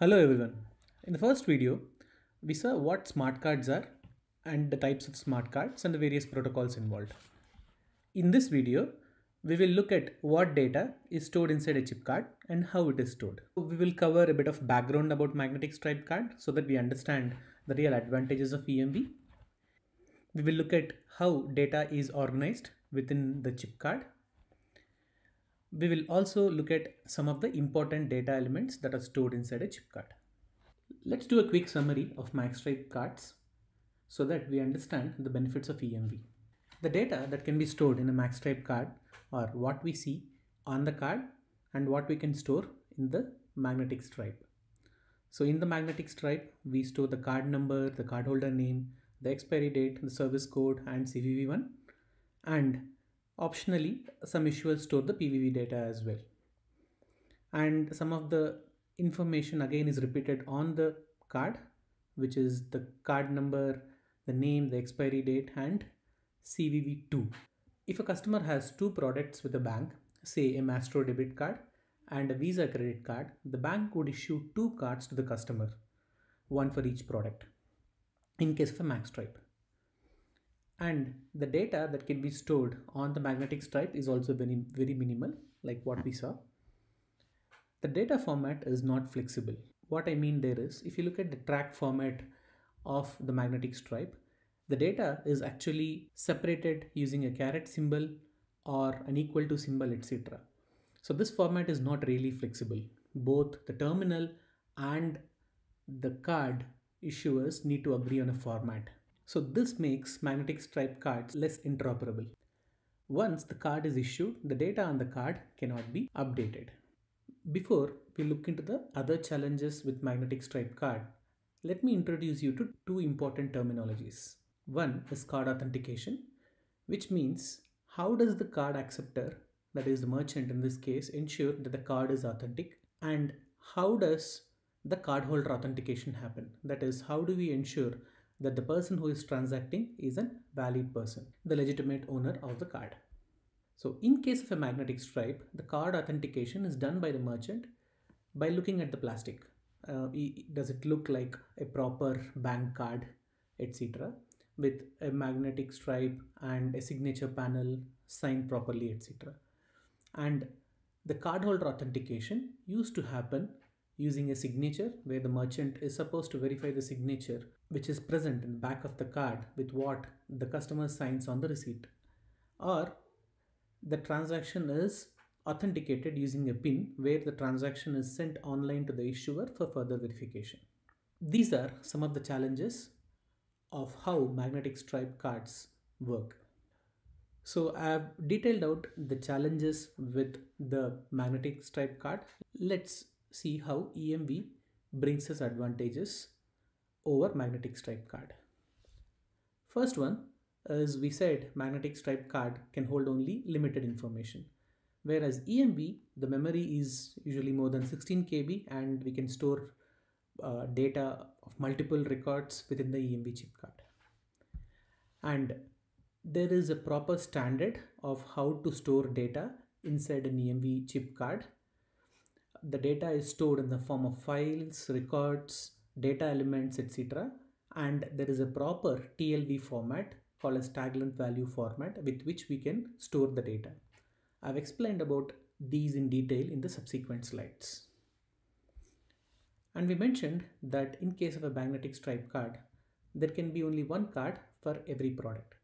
Hello everyone. In the first video, we saw what smart cards are and the types of smart cards and the various protocols involved. In this video, we will look at what data is stored inside a chip card and how it is stored. We will cover a bit of background about magnetic stripe card so that we understand the real advantages of EMV. We will look at how data is organized within the chip card we will also look at some of the important data elements that are stored inside a chip card. Let's do a quick summary of MagStripe cards so that we understand the benefits of EMV. The data that can be stored in a MagStripe card are what we see on the card and what we can store in the magnetic stripe. So in the magnetic stripe, we store the card number, the cardholder name, the expiry date, the service code and CVV1. And Optionally, some issuers store the PVV data as well. And some of the information again is repeated on the card, which is the card number, the name, the expiry date, and CVV2. If a customer has two products with a bank, say a Mastro debit card and a Visa credit card, the bank would issue two cards to the customer, one for each product, in case of a max stripe and the data that can be stored on the magnetic stripe is also very, very minimal like what we saw. The data format is not flexible. What I mean there is if you look at the track format of the magnetic stripe, the data is actually separated using a caret symbol or an equal to symbol etc. So this format is not really flexible. Both the terminal and the card issuers need to agree on a format so this makes magnetic stripe cards less interoperable. Once the card is issued, the data on the card cannot be updated. Before we look into the other challenges with magnetic stripe card, let me introduce you to two important terminologies. One is card authentication, which means how does the card acceptor, that is the merchant in this case, ensure that the card is authentic and how does the cardholder authentication happen? That is, how do we ensure that the person who is transacting is a valid person, the legitimate owner of the card. So in case of a magnetic stripe, the card authentication is done by the merchant by looking at the plastic. Uh, does it look like a proper bank card, etc. with a magnetic stripe and a signature panel signed properly, etc. And the cardholder authentication used to happen using a signature where the merchant is supposed to verify the signature which is present in the back of the card with what the customer signs on the receipt or the transaction is authenticated using a PIN where the transaction is sent online to the issuer for further verification. These are some of the challenges of how magnetic stripe cards work. So I have detailed out the challenges with the magnetic stripe card. Let's see how EMV brings us advantages over magnetic stripe card. First one, as we said, magnetic stripe card can hold only limited information. Whereas EMB, the memory is usually more than 16 KB and we can store uh, data of multiple records within the EMB chip card. And there is a proper standard of how to store data inside an EMV chip card. The data is stored in the form of files, records, data elements, etc. And there is a proper TLV format called as tag length value format with which we can store the data. I've explained about these in detail in the subsequent slides. And we mentioned that in case of a magnetic stripe card, there can be only one card for every product.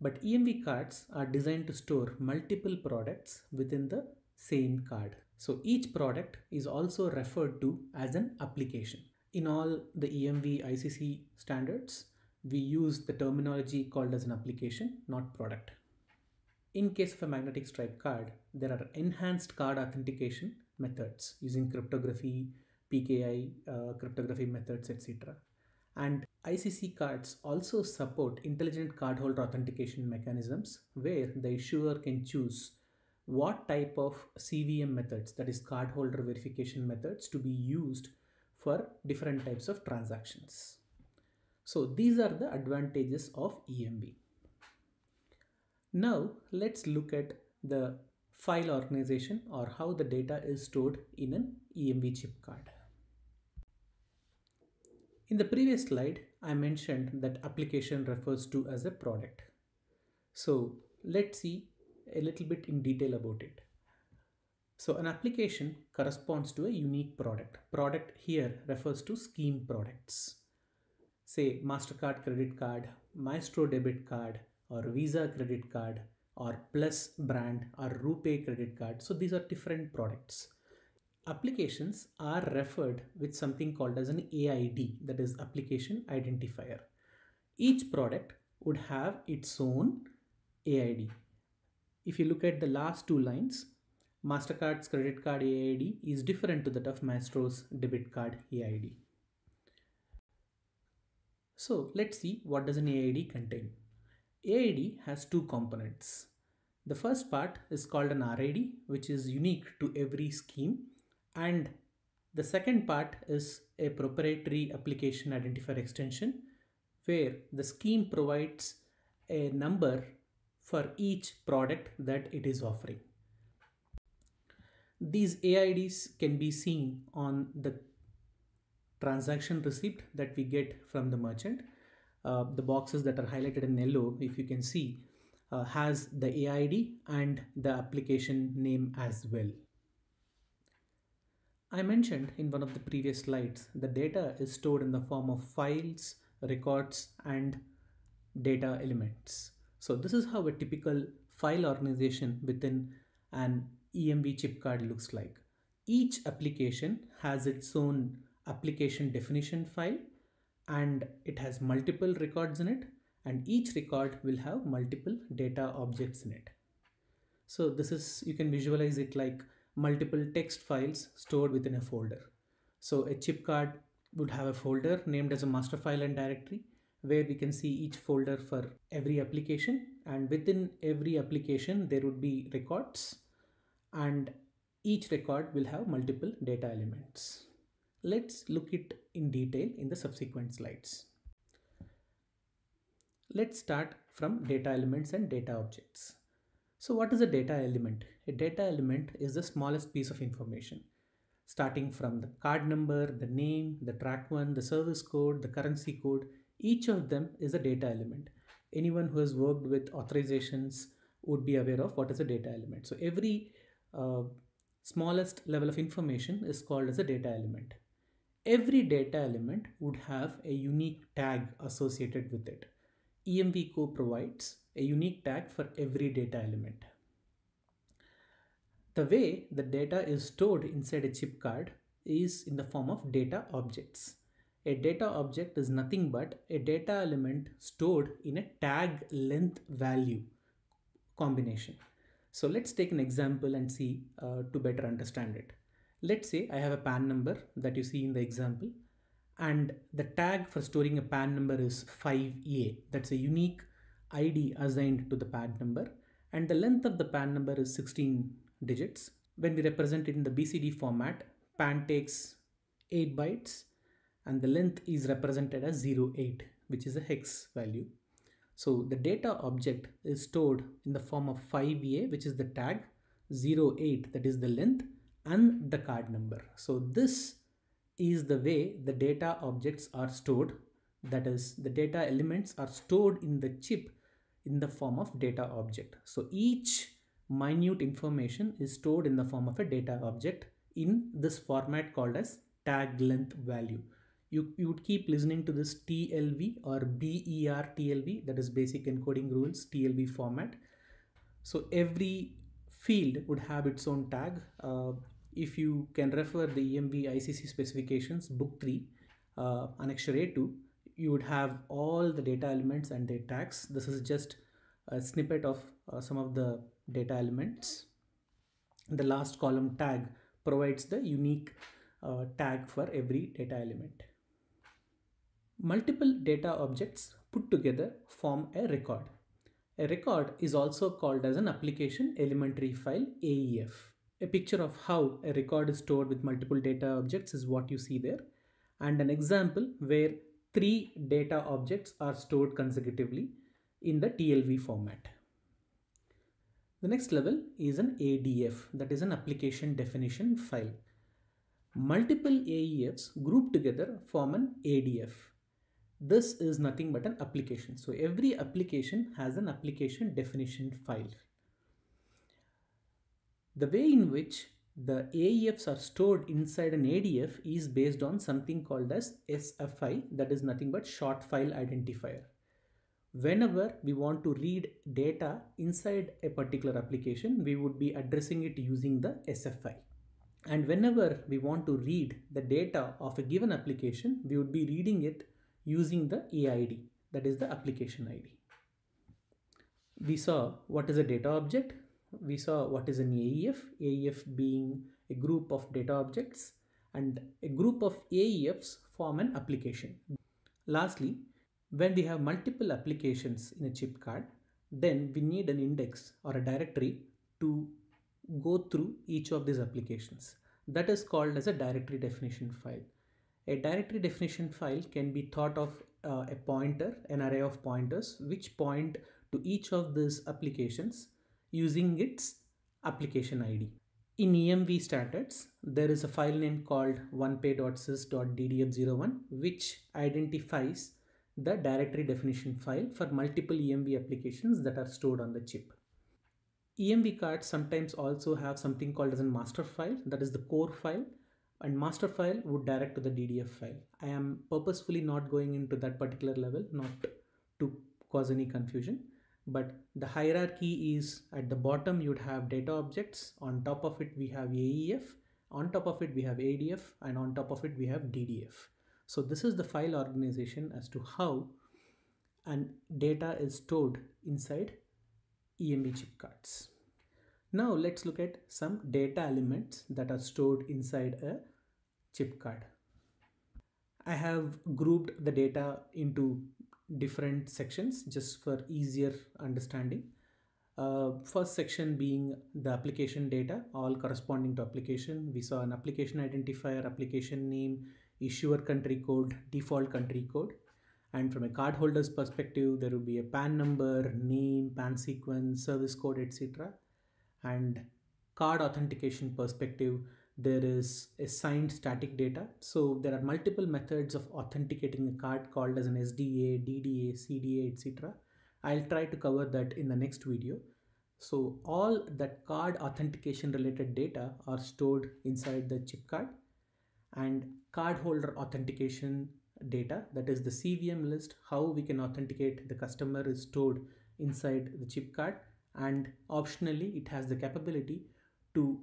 But EMV cards are designed to store multiple products within the same card. So each product is also referred to as an application in all the EMV ICC standards, we use the terminology called as an application, not product. In case of a magnetic stripe card, there are enhanced card authentication methods using cryptography, PKI, uh, cryptography methods, etc. And ICC cards also support intelligent cardholder authentication mechanisms where the issuer can choose what type of CVM methods, that is cardholder verification methods, to be used for different types of transactions. So these are the advantages of EMB. Now let's look at the file organization or how the data is stored in an EMB chip card. In the previous slide, I mentioned that application refers to as a product. So let's see a little bit in detail about it. So an application corresponds to a unique product. Product here refers to scheme products. Say MasterCard credit card, Maestro debit card, or Visa credit card, or Plus brand, or RuPay credit card. So these are different products. Applications are referred with something called as an AID, that is application identifier. Each product would have its own AID. If you look at the last two lines, MasterCard's credit card AID is different to that of Maestro's debit card AID. So let's see what does an AID contain. AID has two components. The first part is called an RID which is unique to every scheme and the second part is a proprietary application identifier extension where the scheme provides a number for each product that it is offering these AIDs can be seen on the transaction receipt that we get from the merchant. Uh, the boxes that are highlighted in yellow, if you can see, uh, has the AID and the application name as well. I mentioned in one of the previous slides, the data is stored in the form of files, records, and data elements. So this is how a typical file organization within an EMV chip card looks like. Each application has its own application definition file and it has multiple records in it and each record will have multiple data objects in it. So this is, you can visualize it like multiple text files stored within a folder. So a chip card would have a folder named as a master file and directory where we can see each folder for every application and within every application there would be records and each record will have multiple data elements. Let's look it in detail in the subsequent slides. Let's start from data elements and data objects. So what is a data element? A data element is the smallest piece of information starting from the card number, the name, the track one, the service code, the currency code. Each of them is a data element. Anyone who has worked with authorizations would be aware of what is a data element. So every a uh, smallest level of information is called as a data element. Every data element would have a unique tag associated with it. EMVCo provides a unique tag for every data element. The way the data is stored inside a chip card is in the form of data objects. A data object is nothing but a data element stored in a tag length value combination. So let's take an example and see uh, to better understand it. Let's say I have a PAN number that you see in the example and the tag for storing a PAN number is 5A. That's a unique ID assigned to the PAN number and the length of the PAN number is 16 digits. When we represent it in the BCD format, PAN takes 8 bytes and the length is represented as 08 which is a hex value so the data object is stored in the form of 5a, which is the tag, 08, that is the length, and the card number. So this is the way the data objects are stored. That is, the data elements are stored in the chip in the form of data object. So each minute information is stored in the form of a data object in this format called as tag length value you, you would keep listening to this TLV or BER TLV, that is basic encoding rules TLV format. So every field would have its own tag. Uh, if you can refer the EMV ICC specifications, book 3, uh, annexure A2, you would have all the data elements and their tags. This is just a snippet of uh, some of the data elements. The last column tag provides the unique uh, tag for every data element. Multiple data objects put together form a record. A record is also called as an application elementary file AEF. A picture of how a record is stored with multiple data objects is what you see there and an example where three data objects are stored consecutively in the TLV format. The next level is an ADF, that is an application definition file. Multiple AEFs grouped together form an ADF this is nothing but an application. So every application has an application definition file. The way in which the AEFs are stored inside an ADF is based on something called as SFI, that is nothing but short file identifier. Whenever we want to read data inside a particular application, we would be addressing it using the SFI. And whenever we want to read the data of a given application, we would be reading it using the AID, that is the application ID. We saw what is a data object. We saw what is an AEF, AEF being a group of data objects and a group of AEFs form an application. Lastly, when we have multiple applications in a chip card, then we need an index or a directory to go through each of these applications. That is called as a directory definition file. A directory definition file can be thought of uh, a pointer, an array of pointers, which point to each of these applications using its application ID. In EMV standards, there is a file name called onepaysysddf one which identifies the directory definition file for multiple EMV applications that are stored on the chip. EMV cards sometimes also have something called as a master file, that is the core file, and master file would direct to the DDF file. I am purposefully not going into that particular level, not to cause any confusion. But the hierarchy is at the bottom, you'd have data objects. On top of it, we have AEF. On top of it, we have ADF. And on top of it, we have DDF. So this is the file organization as to how and data is stored inside EMB chip cards. Now let's look at some data elements that are stored inside a chip card. I have grouped the data into different sections just for easier understanding. Uh, first section being the application data, all corresponding to application. We saw an application identifier, application name, issuer country code, default country code. And from a cardholder's perspective, there will be a PAN number, name, PAN sequence, service code, etc. And card authentication perspective, there is assigned static data. So there are multiple methods of authenticating a card called as an SDA, DDA, CDA, etc. I'll try to cover that in the next video. So all that card authentication related data are stored inside the chip card and cardholder authentication data that is the CVM list how we can authenticate the customer is stored inside the chip card and optionally it has the capability to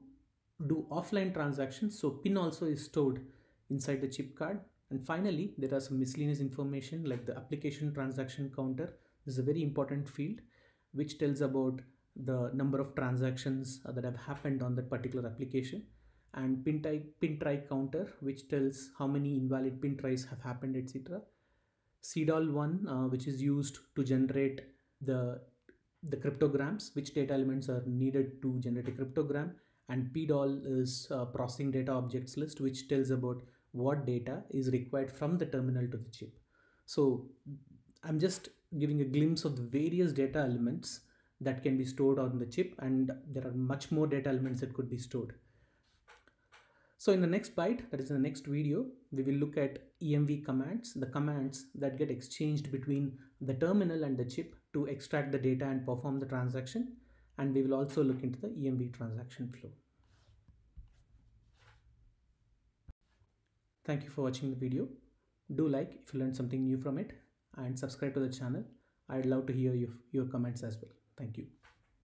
do offline transactions so pin also is stored inside the chip card and finally there are some miscellaneous information like the application transaction counter this is a very important field which tells about the number of transactions uh, that have happened on that particular application and pin try, pin try counter which tells how many invalid pin tries have happened etc cdal one uh, which is used to generate the the cryptograms which data elements are needed to generate a cryptogram and pdol is processing data objects list which tells about what data is required from the terminal to the chip so i'm just giving a glimpse of the various data elements that can be stored on the chip and there are much more data elements that could be stored so in the next byte that is in the next video we will look at emv commands the commands that get exchanged between the terminal and the chip to extract the data and perform the transaction and we will also look into the EMB transaction flow. Thank you for watching the video. Do like if you learned something new from it and subscribe to the channel. I'd love to hear your, your comments as well. Thank you.